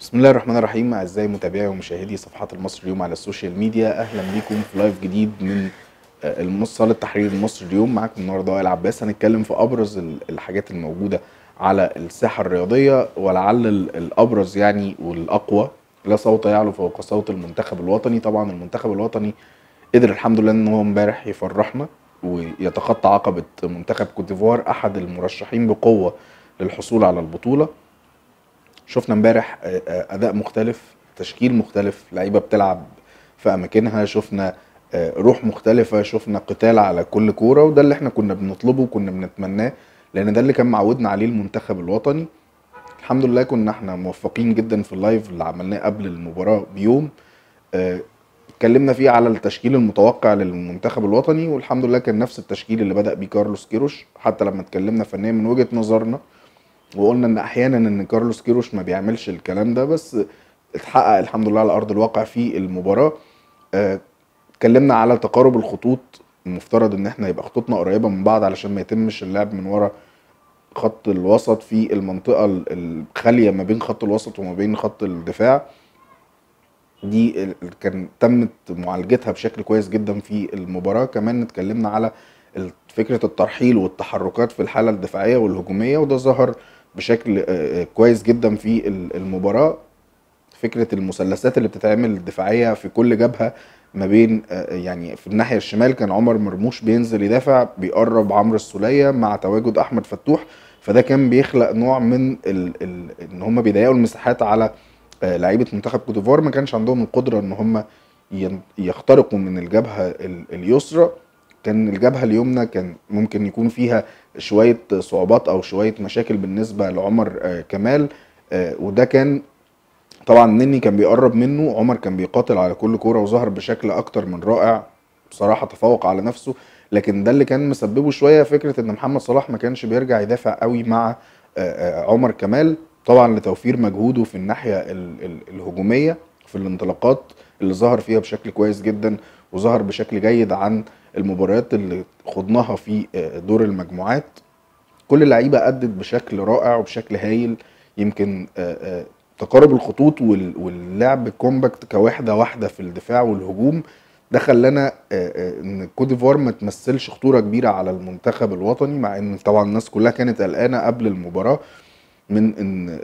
بسم الله الرحمن الرحيم اعزائي متابعي ومشاهدي صفحات المصري اليوم على السوشيال ميديا اهلا بيكم في لايف جديد من آه، صاله التحرير المصري اليوم معاكم النهارده وائل عباس هنتكلم في ابرز الحاجات الموجوده على الساحه الرياضيه ولعل الابرز يعني والاقوى لا صوت يعلو فوق صوت المنتخب الوطني طبعا المنتخب الوطني قدر الحمد لله ان هو امبارح يفرحنا ويتخطى عقبه منتخب كوت ديفوار احد المرشحين بقوه للحصول على البطوله شفنا امبارح آه، آه، اداء مختلف تشكيل مختلف لعيبه بتلعب في اماكنها شفنا آه، روح مختلفه شفنا قتال على كل كوره وده اللي احنا كنا بنطلبه وكنا بنتمناه لان ده اللي كان معودنا عليه المنتخب الوطني الحمد لله كنا احنا موفقين جدا في اللايف اللي عملناه قبل المباراه بيوم اتكلمنا فيه على التشكيل المتوقع للمنتخب الوطني والحمد لله كان نفس التشكيل اللي بدا بيه كارلوس كيروش حتى لما اتكلمنا فنيا من وجهه نظرنا وقلنا ان احيانا ان كارلوس كيروش ما بيعملش الكلام ده بس اتحقق الحمد لله على ارض الواقع في المباراه آه، اتكلمنا على تقارب الخطوط المفترض ان احنا يبقى خطوطنا قريبه من بعض علشان ما يتمش اللعب من ورا خط الوسط في المنطقه الخاليه ما بين خط الوسط وما بين خط الدفاع دي كان تمت معالجتها بشكل كويس جدا في المباراه كمان اتكلمنا على فكره الترحيل والتحركات في الحاله الدفاعيه والهجوميه وده ظهر بشكل آه، آه، كويس جدا في المباراه فكره المثلثات اللي بتتعمل الدفاعيه في كل جبهه ما بين آه، يعني في الناحيه الشمال كان عمر مرموش بينزل يدافع بيقرب عمرو السوليه مع تواجد احمد فتوح فده كان بيخلق نوع من ال ال ان هم بيضيقوا المساحات على لعيبه منتخب كوتيفوار ما كانش عندهم القدره ان هم يخترقوا من الجبهه اليسرى كان الجبهه اليمنى كان ممكن يكون فيها شويه صعوبات او شويه مشاكل بالنسبه لعمر آه، كمال آه، وده كان طبعا نني كان بيقرب منه عمر كان بيقاتل على كل كوره وظهر بشكل اكتر من رائع بصراحه تفوق على نفسه لكن ده اللي كان مسببه شويه فكره ان محمد صلاح ما كانش بيرجع يدافع قوي مع آه، عمر كمال طبعا لتوفير مجهوده في الناحيه الهجوميه في الانطلاقات اللي ظهر فيها بشكل كويس جدا وظهر بشكل جيد عن المباريات اللي خضناها في آه، دور المجموعات كل اللعيبه ادت بشكل رائع وبشكل هايل يمكن آه، آه، تقارب الخطوط واللعب كومباكت كوحده واحده في الدفاع والهجوم ده خلانا ان كوت ديفوار ما تمثلش خطوره كبيره على المنتخب الوطني مع ان طبعا الناس كلها كانت قلقانه قبل المباراه من ان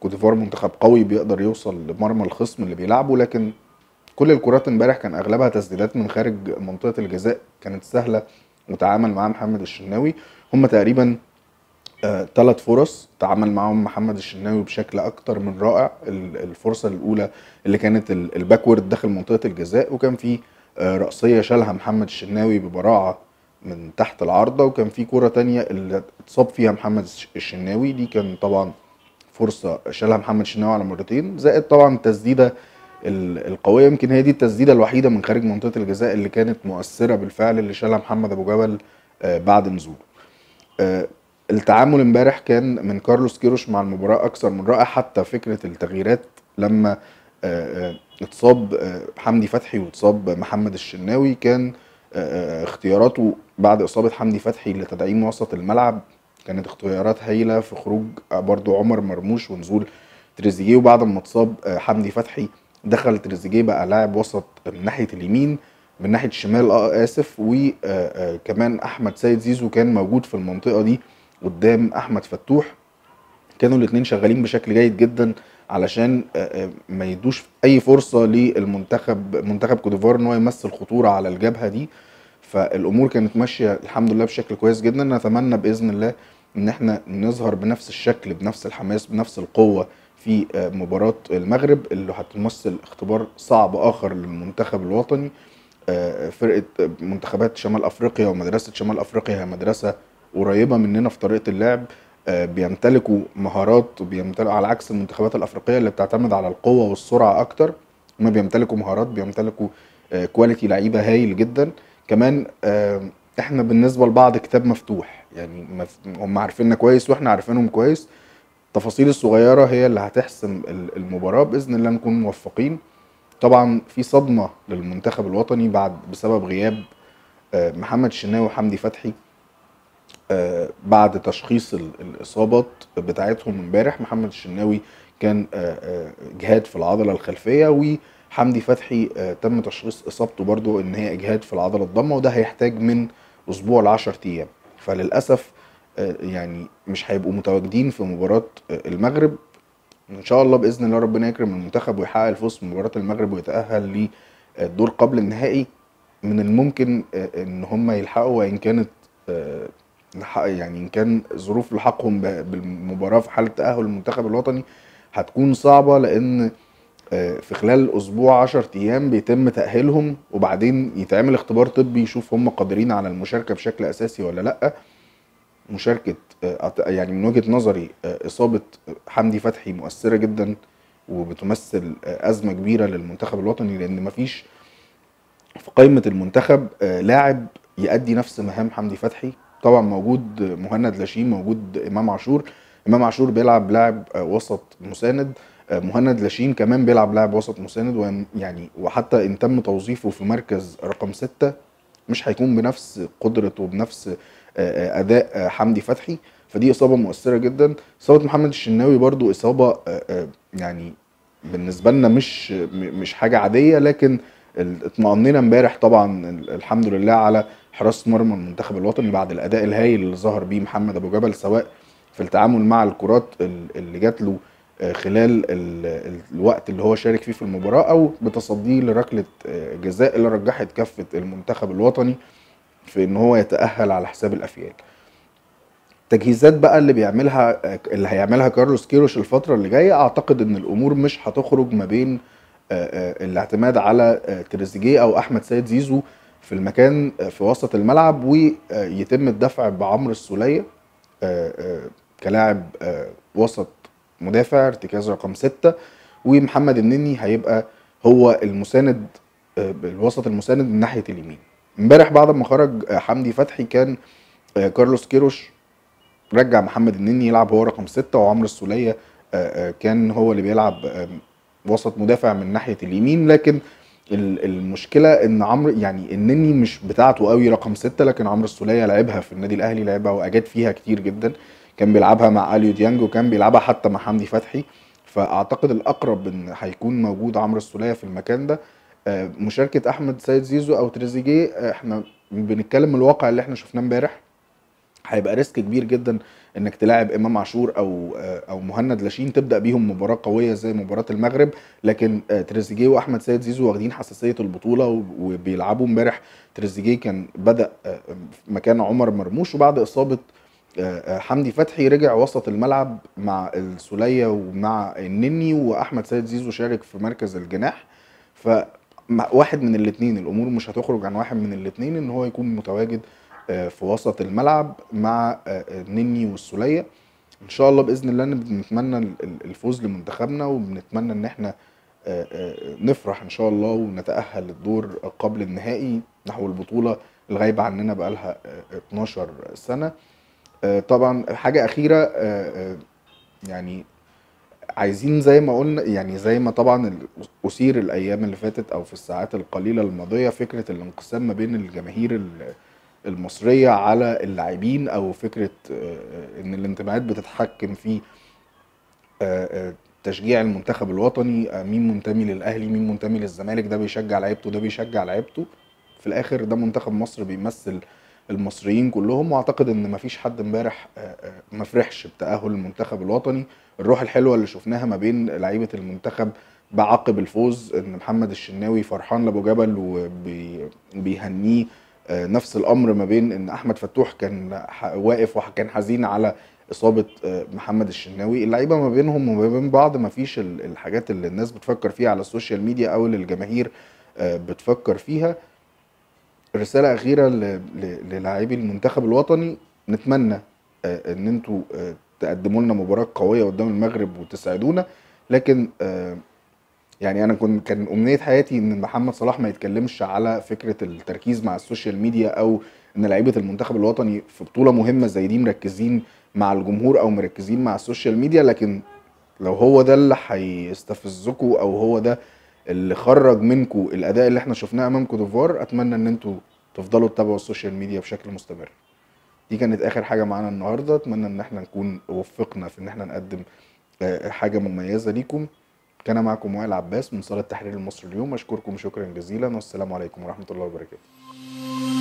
كوت ديفوار منتخب قوي بيقدر يوصل لمرمى الخصم اللي بيلعبه لكن كل الكرات امبارح كان اغلبها تسديدات من خارج منطقه الجزاء كانت سهله وتعامل معاها محمد الشناوي هم تقريبا ثلاث آه، فرص تعامل معاهم محمد الشناوي بشكل اكتر من رائع الفرصه الاولى اللي كانت الباكورد داخل منطقه الجزاء وكان في آه، راسيه شالها محمد الشناوي ببراعه من تحت العارضه وكان في كره تانية اللي اتصاب فيها محمد الشناوي دي كان طبعا فرصه شالها محمد الشناوي على مرتين زائد طبعا تسديده القويه يمكن هي دي التسديده الوحيده من خارج منطقه الجزاء اللي كانت مؤثره بالفعل اللي شالها محمد ابو جبل آه، بعد نزوله. آه، التعامل امبارح كان من كارلوس كيروش مع المباراه اكثر من رائع حتى فكره التغييرات لما آه، اتصاب حمدي فتحي واتصاب محمد الشناوي كان اختياراته بعد اصابه حمدي فتحي لتدعيم وسط الملعب كانت اختيارات هايله في خروج برضو عمر مرموش ونزول تريزيجيه وبعد ما اتصاب حمدي فتحي دخل تريزيجيه بقى لاعب وسط من ناحيه اليمين من ناحيه الشمال اه, آه، اسف وكمان آه، آه، احمد سيد زيزو كان موجود في المنطقه دي قدام احمد فتوح كانوا الاثنين شغالين بشكل جيد جدا علشان ما يدوش اي فرصه للمنتخب منتخب كوتيفوار ان هو يمثل خطوره على الجبهه دي فالامور كانت ماشيه الحمد لله بشكل كويس جدا نتمنى باذن الله ان احنا نظهر بنفس الشكل بنفس الحماس بنفس القوه في آه، مباراة المغرب اللي هتمثل اختبار صعب آخر للمنتخب الوطني آه، فرقة منتخبات شمال أفريقيا ومدرسة شمال أفريقيا هي مدرسة قريبة مننا في طريقة اللعب آه، بيمتلكوا مهارات وبيمتلكوا على عكس المنتخبات الأفريقية اللي بتعتمد على القوة والسرعة أكتر ما بيمتلكوا مهارات بيمتلكوا كواليتي لعيبة هايل جدا كمان احنا بالنسبة لبعض كتاب مفتوح يعني هم عارفيننا كويس واحنا عارفينهم كويس التفاصيل الصغيره هي اللي هتحسم المباراه باذن الله نكون موفقين طبعا في صدمه للمنتخب الوطني بعد بسبب غياب آه، محمد الشناوي وحمدي فتحي آه، بعد تشخيص الاصابات بتاعتهم امبارح محمد الشناوي كان آه، اجهاد في العضله الخلفيه وحمدي فتحي تم تشخيص اصابته برضو ان هي اجهاد في العضله الضمه وده هيحتاج من اسبوع ل 10 ايام فللاسف آه، يعني مش هيبقوا متواجدين في مباراه آه، المغرب ان شاء الله باذن الله ربنا يكرم المنتخب ويحقق الفوز في مباراه المغرب ويتاهل للدور قبل النهائي من الممكن آه، ان هم يلحقوا وان كانت يعني ان كان ظروف لحاقهم بالمباراه في حاله تاهل المنتخب الوطني هتكون صعبه لان في خلال اسبوع 10 ايام بيتم تاهيلهم وبعدين يتعمل اختبار طبي يشوف هم قادرين على المشاركه بشكل اساسي ولا لا مشاركه آه، يعني من وجهه نظري آه، اصابه آه، حمدي فتحي مؤثره جدا وبتمثل ازمه كبيره للمنتخب الوطني لان مفيش في قائمه المنتخب لاعب يؤدي نفس مهام حمدي فتحي طبعا موجود مهند لاشين موجود امام عاشور امام عاشور بيلعب لاعب وسط مساند مهند لاشين كمان بيلعب لاعب وسط مساند ويعني وحتى ان تم توظيفه في مركز رقم ستة مش هيكون بنفس قدرته وبنفس آه، آه، اداء آه، حمدي فتحي فدي اصابه مؤثره جدا اصابه محمد الشناوي برضو اصابه يعني بالنسبه لنا مش مش حاجه عاديه لكن اطمأنينا امبارح طبعا الحمد لله على حراسه مرمى المنتخب الوطني بعد الاداء الهائل اللي ظهر بيه محمد ابو جبل سواء في التعامل مع الكرات اللي جات له خلال الوقت اللي هو شارك فيه في المباراه او بتصديه لركله جزاء اللي رجحت كفه المنتخب الوطني في ان هو يتاهل على حساب الافيال التجهيزات بقى اللي بيعملها اللي هيعملها كارلوس كيروش الفتره اللي جايه اعتقد ان الامور مش هتخرج ما بين آه، آه، الاعتماد على آه، تريزيجيه او احمد سيد زيزو في المكان في وسط الملعب ويتم الدفع بعمرو السوليه كلاعب وسط مدافع ارتكاز رقم ستة ومحمد النني هيبقى هو المساند الوسط المساند من ناحيه اليمين امبارح بعد ما خرج آه، حمدي فتحي كان آه، كارلوس كيروش رجع محمد النني يلعب هو رقم ستة وعمرو السولية آه، كان هو اللي بيلعب وسط مدافع من ناحية اليمين لكن المشكلة ان عمرو يعني النني مش بتاعته قوي رقم ستة لكن عمرو السولية لعبها في النادي الاهلي لعبها واجاد فيها كتير جدا كان بيلعبها مع اليو ديانج وكان بيلعبها حتى مع حمدي فتحي فاعتقد الاقرب ان هيكون موجود عمرو السولية في المكان ده آه، مشاركه احمد سيد زيزو او تريزيجيه آه، احنا بنتكلم من الواقع اللي احنا شفناه امبارح هيبقى ريسك كبير جدا انك تلاعب امام عاشور او آه، او مهند لاشين تبدا بيهم مباراه قويه زي مباراه المغرب لكن تريزيجيه واحمد سيد زيزو واخدين حساسيه البطوله وبيلعبوا امبارح تريزيجيه كان بدا مكان عمر مرموش وبعد اصابه حمدي فتحي رجع وسط الملعب مع السوليه ومع النني واحمد سيد زيزو شارك في مركز الجناح ف واحد من الاثنين الامور مش هتخرج عن واحد من الاثنين ان هو يكون متواجد آه، في وسط الملعب مع النني آه، آه، والسوليه ان شاء الله باذن الله بنتمنى الفوز لمنتخبنا وبنتمنى ان احنا نفرح ان شاء الله ونتاهل للدور قبل النهائي نحو البطوله الغايبه عننا بقالها 12 سنه طبعا حاجه اخيره يعني عايزين زي ما قلنا يعني زي ما طبعا اثير الايام اللي فاتت او في الساعات القليله الماضيه فكره الانقسام ما بين الجماهير المصريه على اللاعبين او فكره آه، ان الانتماءات بتتحكم في آه، آه، تشجيع المنتخب الوطني مين منتمي للاهلي مين منتمي للزمالك ده بيشجع لعيبته ده بيشجع لعيبته في الاخر ده منتخب مصر بيمثل المصريين كلهم واعتقد ان مفيش حد امبارح آه، آه، مفرحش بتاهل المنتخب الوطني الروح الحلوه اللي شفناها ما بين لعيبه المنتخب بعقب الفوز ان محمد الشناوي فرحان لابو جبل وبيهنيه آه، نفس الامر ما بين ان احمد فتوح كان واقف وكان حزين على اصابه محمد الشناوي اللعيبه ما بينهم وما بين بعض ما فيش الحاجات اللي الناس بتفكر فيها على السوشيال ميديا او اللي الجماهير بتفكر فيها رساله اخيره للاعبي المنتخب الوطني نتمنى آه، ان انتوا آه، تقدموا لنا مباراه قويه قدام المغرب وتساعدونا لكن آه، يعني انا كنت كان امنيه حياتي ان محمد صلاح ما يتكلمش على فكره التركيز مع السوشيال ميديا او ان لعيبه المنتخب الوطني في بطوله مهمه زي دي مركزين مع الجمهور او مركزين مع السوشيال ميديا لكن لو هو ده اللي هيستفزكم او هو ده اللي خرج منكم الاداء اللي احنا شفناه امام كوتيفوار اتمنى ان انتوا تفضلوا تتابعوا السوشيال ميديا بشكل مستمر دي كانت اخر حاجه معانا النهارده اتمنى ان احنا نكون وفقنا في ان احنا نقدم آه، حاجه مميزه ليكم كان معكم وائل عباس من صاله التحرير المصري اليوم اشكركم شكرا جزيلا والسلام عليكم ورحمه الله وبركاته